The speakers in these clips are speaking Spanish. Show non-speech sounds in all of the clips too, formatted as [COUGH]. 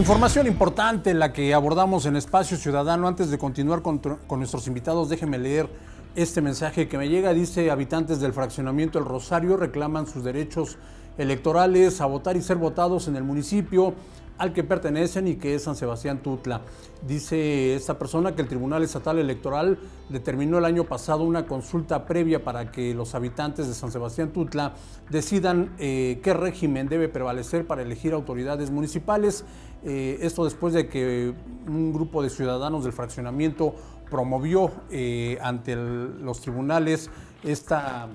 Información importante la que abordamos en Espacio Ciudadano. Antes de continuar con, nuestros invitados, déjenme leer este mensaje que me llega. Dice, habitantes del fraccionamiento El Rosario reclaman sus derechos electorales a votar y ser votados en el municipio al que pertenecen y que es San Sebastián Tutla. Dice esta persona que el Tribunal Estatal Electoral determinó el año pasado una consulta previa para que los habitantes de San Sebastián Tutla decidan eh, qué régimen debe prevalecer para elegir autoridades municipales eh, esto después de que un grupo de ciudadanos del fraccionamiento promovió eh, ante los tribunales esta,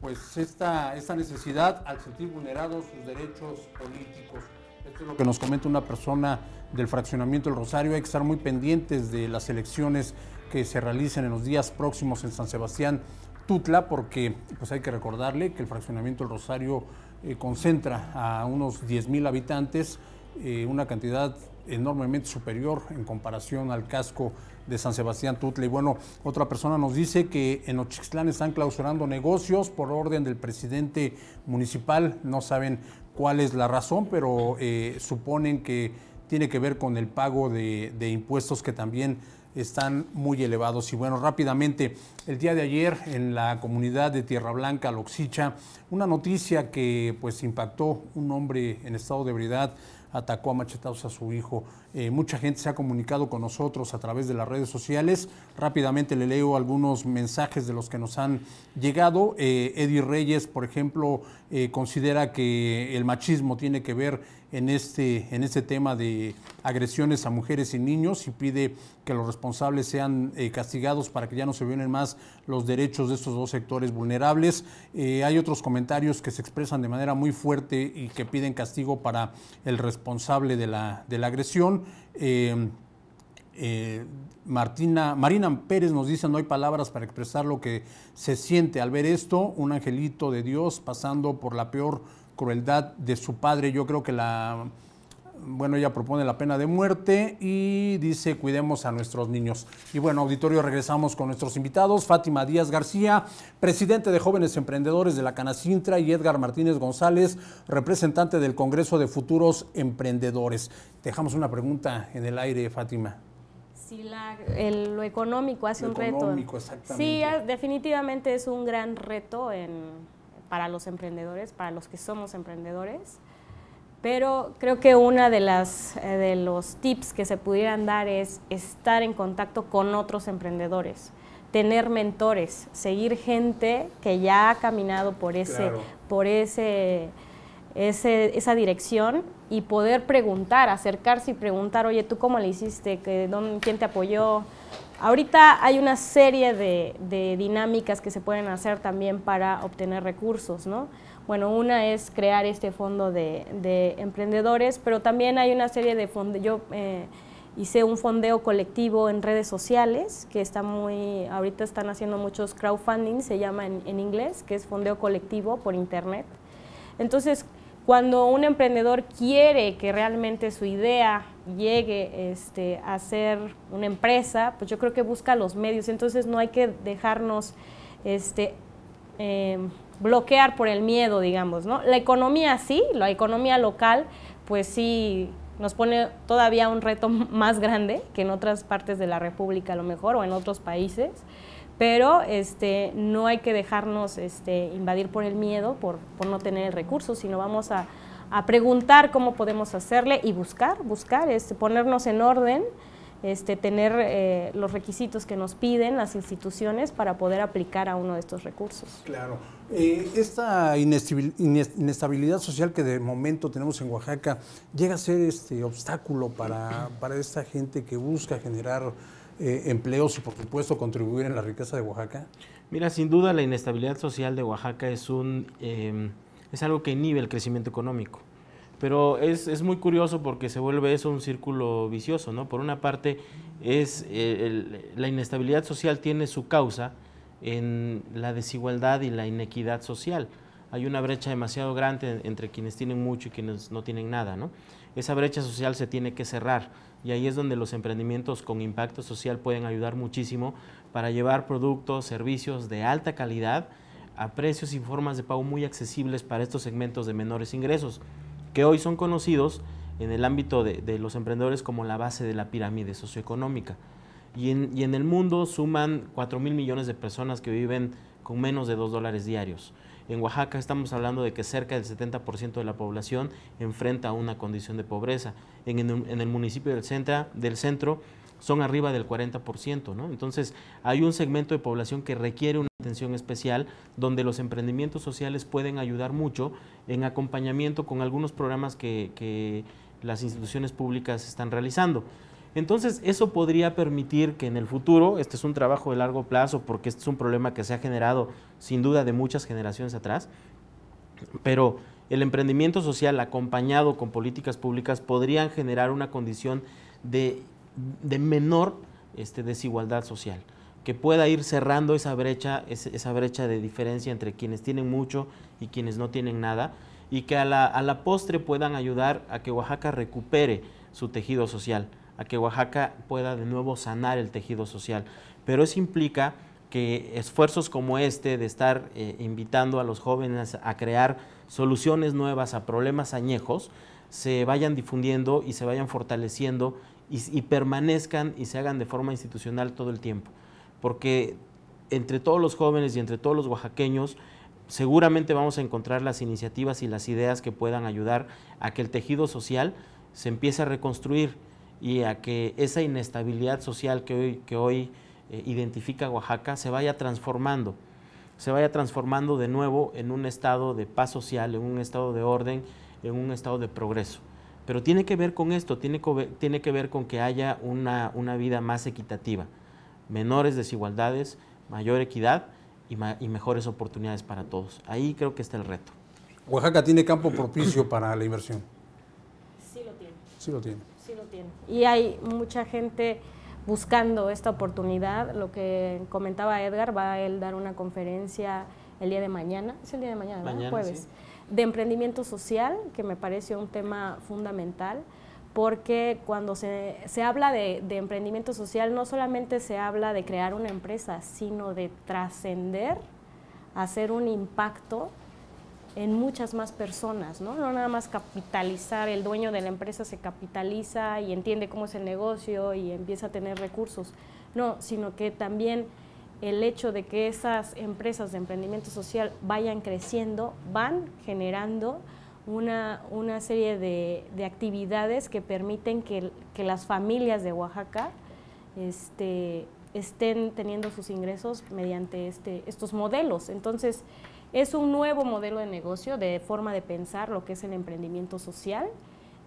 pues esta, necesidad al sentir vulnerados sus derechos políticos. Esto es lo que nos comenta una persona del fraccionamiento El Rosario. Hay que estar muy pendientes de las elecciones que se realicen en los días próximos en San Sebastián Tutla, porque pues hay que recordarle que el fraccionamiento del Rosario eh, concentra a unos 10.000 habitantes eh, una cantidad enormemente superior en comparación al casco de San Sebastián Tutle. Y bueno, otra persona nos dice que en Ochixtlán están clausurando negocios por orden del presidente municipal. No saben cuál es la razón, pero eh, suponen que tiene que ver con el pago de, impuestos que también están muy elevados. Y bueno, rápidamente, el día de ayer en la comunidad de Tierra Blanca, Loxicha, una noticia que pues impactó un hombre en estado de ebriedad atacó a Machetausa, a su hijo. Eh, mucha gente se ha comunicado con nosotros a través de las redes sociales. Rápidamente le leo algunos mensajes de los que nos han llegado. Eh, Eddie Reyes, por ejemplo, eh, considera que el machismo tiene que ver en este, en este tema de agresiones a mujeres y niños y pide que los responsables sean eh, castigados para que ya no se violen más los derechos de estos dos sectores vulnerables. Eh, hay otros comentarios que se expresan de manera muy fuerte y que piden castigo para el responsable de la, de la agresión. Eh, Martina, Marina Pérez nos dice, no hay palabras para expresar lo que se siente al ver esto, un angelito de Dios pasando por la peor crueldad de su padre. Yo creo que la, bueno, ella propone la pena de muerte y dice, cuidemos a nuestros niños. Y bueno, auditorio, regresamos con nuestros invitados, Fátima Díaz García, presidente de Jóvenes Emprendedores de la Canacintra, y Edgar Martínez González, representante del Congreso de Futuros Emprendedores. Dejamos una pregunta en el aire, Fátima. Si la, lo económico hace un reto. Sí, ah, definitivamente es un gran reto en, para los emprendedores, para los que somos emprendedores. Pero creo que una de las eh, de los tips que se pudieran dar es estar en contacto con otros emprendedores, tener mentores, seguir gente que ya ha caminado por ese por ese esa dirección y poder preguntar, acercarse y preguntar, oye, ¿tú cómo le hiciste? ¿Quién te apoyó? Ahorita hay una serie de, dinámicas que se pueden hacer también para obtener recursos, ¿no? Bueno, una es crear este fondo de, emprendedores, pero también hay una serie de fondos. Yo eh, hice un fondeo colectivo en redes sociales, que está muy, ahorita están haciendo muchos crowdfunding, se llama en, en inglés, que es fondeo colectivo por internet. Entonces, cuando un emprendedor quiere que realmente su idea llegue este, a ser una empresa, pues yo creo que busca los medios. Entonces no hay que dejarnos este, em, bloquear por el miedo, digamos. La economía sí, la economía local, pues sí nos pone todavía un reto [LAUGHS] más grande que en otras partes de la República a lo mejor o en otros países pero este, no hay que dejarnos este, invadir por el miedo, por, no tener el recurso, sino vamos a, preguntar cómo podemos hacerle y buscar, buscar, este, ponernos en orden, este, tener eh, los requisitos que nos piden las instituciones para poder aplicar a uno de estos recursos. Claro. Eh, esta inestabilidad social que de momento tenemos en Oaxaca llega a ser este obstáculo para esta gente que busca generar eh, empleos y, por supuesto, contribuir en la riqueza de Oaxaca? Mira, sin duda la inestabilidad social de Oaxaca es, un, em, es algo que inhibe el crecimiento económico. Pero es, muy curioso porque se vuelve eso un círculo vicioso, ¿no? Por una parte, es, eh, la inestabilidad social tiene su causa en la desigualdad y la inequidad social. Hay una brecha demasiado grande entre quienes tienen mucho y quienes no tienen nada, ¿no? esa brecha social se tiene que cerrar y ahí es donde los emprendimientos con impacto social pueden ayudar muchísimo para llevar productos, servicios de alta calidad a precios y formas de pago muy accesibles para estos segmentos de menores ingresos, que hoy son conocidos en el ámbito de, los emprendedores como la base de la pirámide socioeconómica. Y en, y en el mundo suman 4 mil millones de personas que viven con menos de 2 dólares diarios. En Oaxaca estamos hablando de que cerca del 70% de la población enfrenta una condición de pobreza. En, el municipio del, centro son arriba del 40%, Entonces, hay un segmento de población que requiere una atención especial donde los emprendimientos sociales pueden ayudar mucho en acompañamiento con algunos programas que las instituciones públicas están realizando. Entonces, eso podría permitir que en el futuro, este es un trabajo de largo plazo, porque este es un problema que se ha generado sin duda de muchas generaciones atrás, pero el emprendimiento social acompañado con políticas públicas podrían generar una condición de, menor este, desigualdad social que pueda ir cerrando esa brecha, esa brecha de diferencia entre quienes tienen mucho y quienes no tienen nada, y que a la postre puedan ayudar a que Oaxaca recupere su tejido social a que Oaxaca pueda de nuevo sanar el tejido social. Pero eso implica que esfuerzos como este de estar eh, invitando a los jóvenes a crear soluciones nuevas a problemas añejos se vayan difundiendo y se vayan fortaleciendo y, y, permanezcan y se hagan de forma institucional todo el tiempo. Porque entre todos los jóvenes y entre todos los oaxaqueños seguramente vamos a encontrar las iniciativas y las ideas que puedan ayudar a que el tejido social se empiece a reconstruir y a que esa inestabilidad social que hoy, que hoy eh, identifica Oaxaca se vaya transformando, se vaya transformando de nuevo en un estado de paz social, en un estado de orden, en un estado de progreso. Pero tiene que ver con esto, tiene que ver, tiene que ver con que haya una, vida más equitativa, menores desigualdades, mayor equidad y, y mejores oportunidades para todos. Ahí creo que está el reto. Oaxaca tiene campo propicio para la inversión. Sí lo tiene. Sí lo tiene. Y hay mucha gente buscando esta oportunidad. Lo que comentaba Edgar, va a él dar una conferencia el día de mañana, es el día de mañana, mañana jueves, de emprendimiento social, que me parece un tema fundamental, porque cuando se, habla de, emprendimiento social, no solamente se habla de crear una empresa, sino de trascender, hacer un impacto en muchas más personas, ¿no? No nada más capitalizar, el dueño de la empresa se capitaliza y entiende cómo es el negocio y empieza a tener recursos, no, sino que también el hecho de que esas empresas de emprendimiento social vayan creciendo, van generando una, una serie de, actividades que permiten que, que las familias de Oaxaca este, estén teniendo sus ingresos mediante este, estos modelos. Entonces, es un nuevo modelo de negocio, de forma de pensar lo que es el emprendimiento social.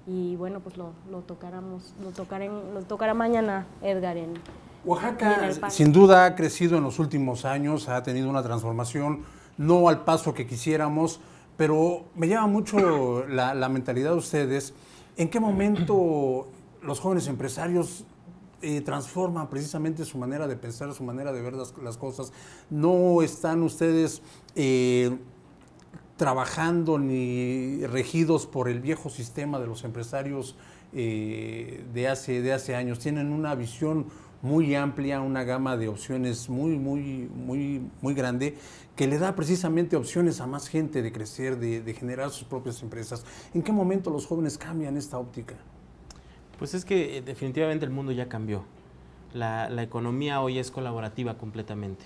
Y bueno, pues lo, lo, lo, tocará mañana Edgar en, Oaxaca sin duda ha crecido en los últimos años, ha tenido una transformación, no al paso que quisiéramos, pero me llama mucho la, la mentalidad de ustedes. ¿En qué momento los jóvenes empresarios eh, transforma precisamente su manera de pensar, su manera de ver las, cosas. No están ustedes... Eh, trabajando ni regidos por el viejo sistema de los empresarios eh, de, hace, de hace años. Tienen una visión muy amplia, una gama de opciones muy, muy, muy, muy grande, que le da precisamente opciones a más gente de crecer, de generar sus propias empresas. ¿En qué momento los jóvenes cambian esta óptica? Pues es que eh, definitivamente el mundo ya cambió. La, economía hoy es colaborativa completamente.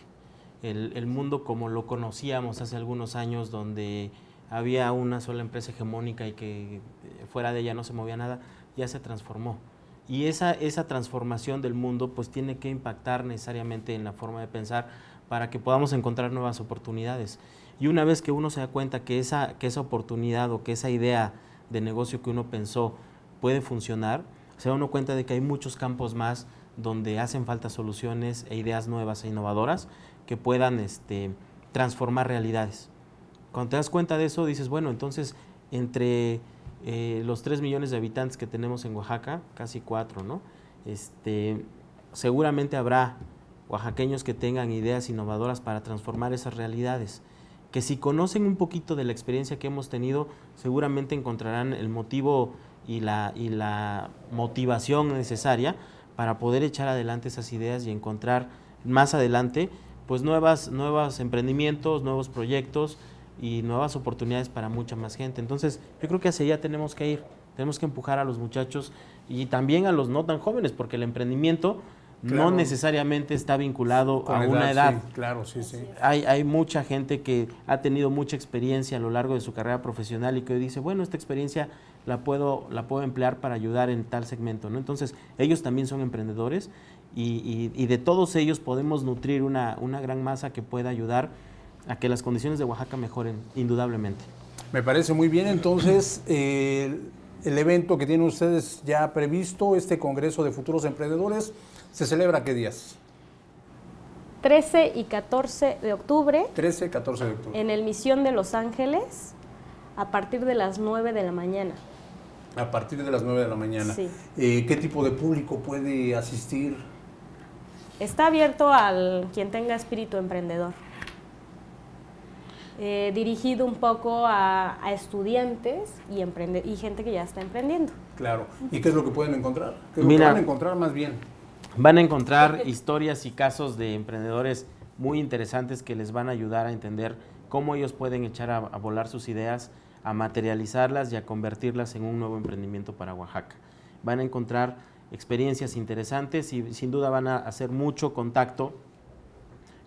El, mundo como lo conocíamos hace algunos años, donde había una sola empresa hegemónica y que eh, fuera de ella no se movía nada, ya se transformó. Y esa, transformación del mundo pues tiene que impactar necesariamente en la forma de pensar para que podamos encontrar nuevas oportunidades. Y una vez que uno se da cuenta que que esa oportunidad o que esa idea de negocio que uno pensó puede funcionar, se da uno cuenta de que hay muchos campos más donde hacen falta soluciones e ideas nuevas e innovadoras que puedan este, transformar realidades. Cuando te das cuenta de eso, dices, bueno, entonces entre eh, los 3 millones de habitantes que tenemos en Oaxaca, casi 4, ¿no? Este, seguramente habrá oaxaqueños que tengan ideas innovadoras para transformar esas realidades, que si conocen un poquito de la experiencia que hemos tenido, seguramente encontrarán el motivo y la, y la motivación necesaria para poder echar adelante esas ideas y encontrar más adelante pues nuevas, nuevos emprendimientos, nuevos proyectos y nuevas oportunidades para mucha más gente. Entonces, yo creo que hacia allá tenemos que ir, tenemos que empujar a los muchachos y también a los no tan jóvenes, porque el emprendimiento no necesariamente está vinculado a una edad. claro, sí, sí. Hay, hay mucha gente que ha tenido mucha experiencia a lo largo de su carrera profesional y que hoy dice, bueno, esta experiencia la puedo, la puedo emplear para ayudar en tal segmento. ¿no? Entonces, ellos también son emprendedores y, de todos ellos podemos nutrir una, gran masa que pueda ayudar a que las condiciones de Oaxaca mejoren, indudablemente. Me parece muy bien, entonces... Eh, el evento que tienen ustedes ya previsto, este Congreso de Futuros Emprendedores, ¿se celebra qué días? 13 y 14 de octubre. 13 y 14 de octubre. En el Misión de Los Ángeles, a partir de las 9 de la mañana. A partir de las 9 de la mañana. Eh, ¿Qué tipo de público puede asistir? Está abierto al quien tenga espíritu emprendedor. Eh, dirigido un poco a, estudiantes y, y gente que ya está emprendiendo. Claro. ¿Y qué es lo que pueden encontrar? ¿Qué que van a encontrar más bien? Van a encontrar historias y casos de emprendedores muy interesantes que les van a ayudar a entender cómo ellos pueden echar a volar sus ideas, a materializarlas y a convertirlas en un nuevo emprendimiento para Oaxaca. Van a encontrar experiencias interesantes y sin duda van a hacer mucho contacto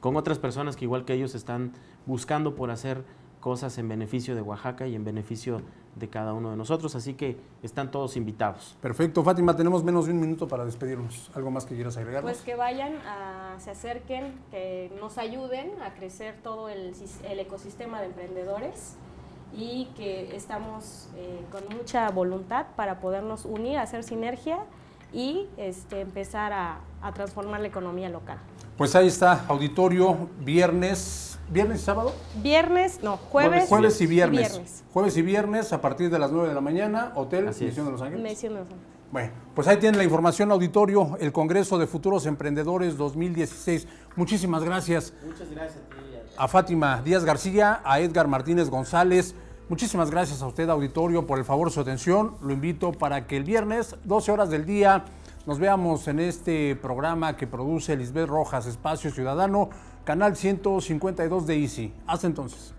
con otras personas que igual que ellos están buscando por hacer cosas en beneficio de Oaxaca y en beneficio de cada uno de nosotros, así que están todos invitados. Perfecto, Fátima, tenemos menos de un minuto para despedirnos. ¿Algo más que quieras agregar? Pues que vayan, a, se acerquen, que nos ayuden a crecer todo el ecosistema de emprendedores y que estamos eh, con mucha voluntad para podernos unir, hacer sinergia y este, empezar a, transformar la economía local. Pues ahí está, auditorio, viernes, viernes y sábado. Viernes, no, jueves. Jueves, y, viernes. y, viernes. Jueves y viernes a partir de las 9 de la mañana, Hotel Misión de Los Ángeles. de Los Ángeles. Bueno, pues ahí tienen la información, auditorio, el Congreso de Futuros Emprendedores 2016. Muchísimas gracias. Muchas gracias a A Fátima Díaz García, a Edgar Martínez González. Muchísimas gracias a usted, auditorio, por el favor de su atención. Lo invito para que el viernes, 12 horas del día, nos veamos en este programa que produce Lisbeth Rojas, Espacio Ciudadano, Canal 152 de ICI. Hasta entonces.